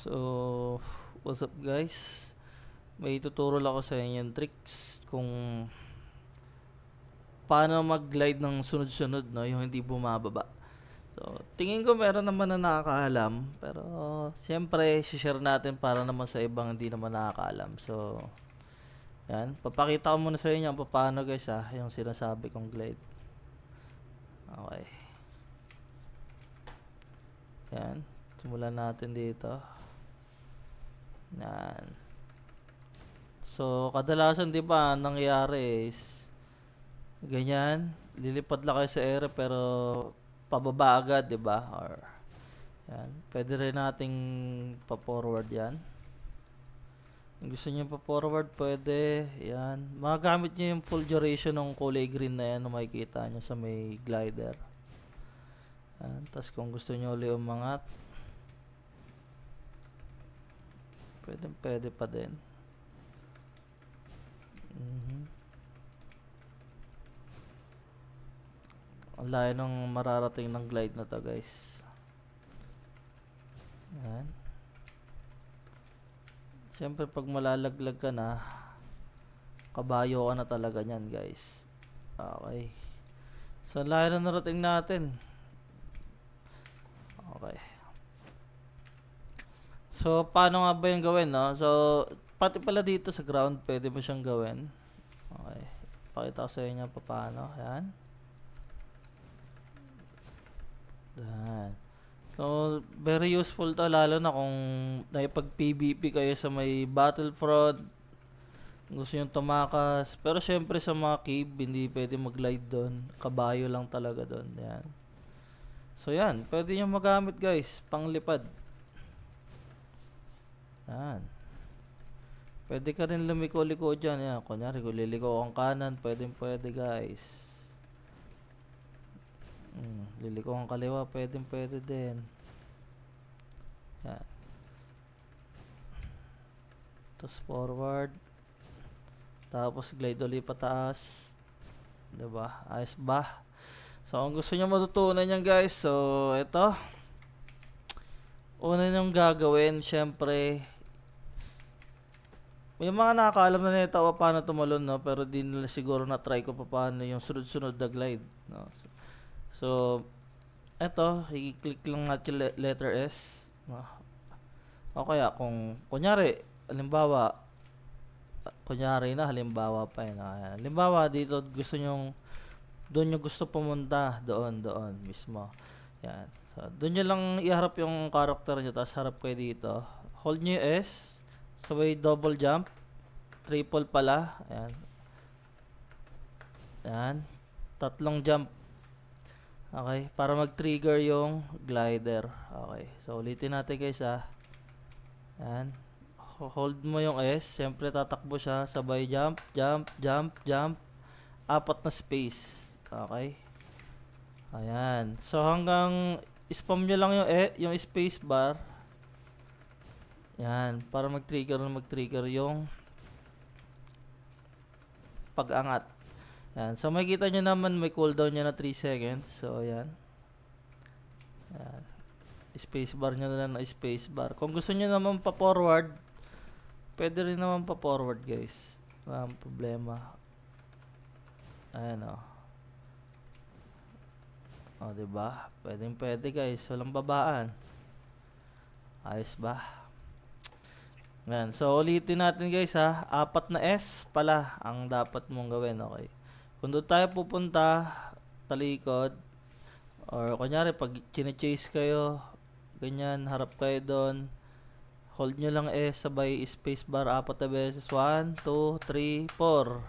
So, what's up guys? May tuturo lang ako sa inyo tricks kung paano mag-glide ng sunod-sunod, no? Yung hindi bumababa. So, tingin ko meron naman na nakakaalam. Pero, siyempre, share natin para naman sa ibang hindi naman nakakaalam. So, yan. Papakita ko muna sa inyo ang paano guys, ah, yung sinasabi kong glide. Okay. Yan. Simulan natin dito. Yan. So, kadalasan 'di ba nangyayari is ganyan, lilipad lang kayo sa ere pero pababa agad, 'di ba? Or yan, pwede rin nating pa-forward 'yan. Kung gusto niyo pa-forward, pwede. Yan. Magamit niyo yung full duration ng kulay green na yan na makikita niyo sa may glider. Yan. Tapos kung gusto niyo ulit umangat, Pwede, pwede pa din. Mm-hmm. Ang layo ng mararating ng glide na to guys. Ayan. Siyempre pag malalaglag ka na, kabayo ka na talaga niyan guys. Okay. So layo na narating natin. Okay. So, paano nga ba yung gawin, no? So, pati pala dito sa ground, pwede mo siyang gawin. Okay. Pakita ko sa inyo pa paano. Ayan. Ayan. So, very useful to, lalo na kung naipag-PVP kayo sa may battlefront. Gusto nyo tumakas. Pero, syempre, sa mga cave, hindi pwede mag-glide doon. Kabayo lang talaga doon. Ayan. So, yan. Pwede nyo magamit, guys. Panglipad. Yan. Pwede ka rin lumiko-liko dyan. Yan. Kunyari, kung liliko kang kanan, pwede pwede guys. Mm, Liliko kang kaliwa, pwede pwede din. Yan. Tapos forward. Tapos glide ulit pataas. Diba? Ayos ba? So, ang gusto niyo matutunan yan guys, so, ito. Una niyong gagawin, syempre, may mga nakakaalam na nito pa paano tumalon, no? pero din nila siguro na-try ko pa paano yung sunod-sunod na glide. No? So, so eto, i-click lang natin letter S. No? O kaya kung, kunyari, halimbawa, kunyari na, halimbawa pa yun. Eh, Ayan. Halimbawa, dito gusto nyong, doon nyo gusto pumunta, doon, doon mismo. Yan. So, doon nyo lang iharap yung character nyo, tapos harap kayo dito. Hold nyo S. So may double jump. Triple pala. Ayan. Ayan. Tatlong jump. Okay. Para mag-trigger yung glider. Okay. So ulitin natin guys ha. Ah. Ayan. Hold mo yung S. Siyempre tatakbo siya. Sabay jump, jump, jump, jump. Apat na space. Okay. Ayan. So hanggang spam nyo lang yung, e, yung space bar yan, para mag-trigger na mag-trigger yung pag-angat. Yan, so makikita nyo naman may cooldown niya na 3 seconds. So, yan. Yan. Spacebar nyo na na spacebar. Kung gusto nyo naman pa-forward, pwede rin naman pa-forward guys. Walang problema. Ayan o. Oh. O, oh, diba? Pwedeng pwede guys. Walang babaan. Ayos ba? Yan. So, ulitin natin guys ha. Apat na S pala ang dapat mong gawin. Okay. Kung doon tayo pupunta, talikod, or kunyari pag chine-chase kayo, ganyan, harap kayo doon, hold nyo lang S sabay space bar apat na beses. 1, 2, 3, 4.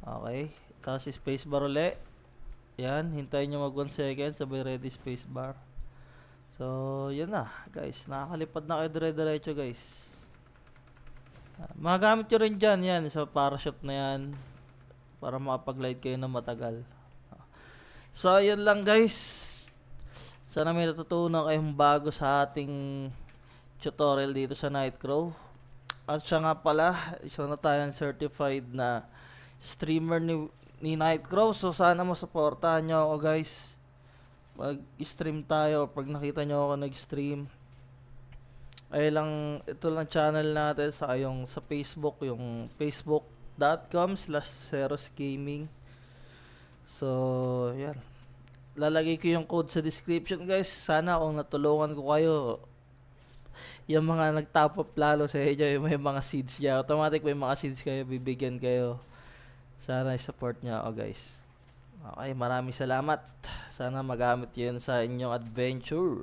Okay. Tapos space bar ulit. Yan. Hintayin nyo mag 1 second sabay ready space bar. So, yun na guys. Nakakalipad na kayo dire-diretso guys. Uh, magamit nyo rin dyan yan sa parachute na yan para makapaglide kayo ng matagal. so yun lang guys. Sana may natutunan kayong bago sa ating tutorial dito sa Nightcrow. At siya nga pala, isa na tayong certified na streamer ni, ni Nightcrow. So sana masuportahan nyo ako guys. Mag-stream tayo pag nakita nyo ako nag-stream ay lang ito lang channel natin sa yung sa Facebook yung facebook.com slash serosgaming so yan lalagay ko yung code sa description guys sana kung natulungan ko kayo yung mga nagtop up lalo sa inyo yung may mga seeds niya automatic may mga seeds kayo bibigyan kayo sana support niya ako guys okay maraming salamat sana magamit yun sa inyong adventure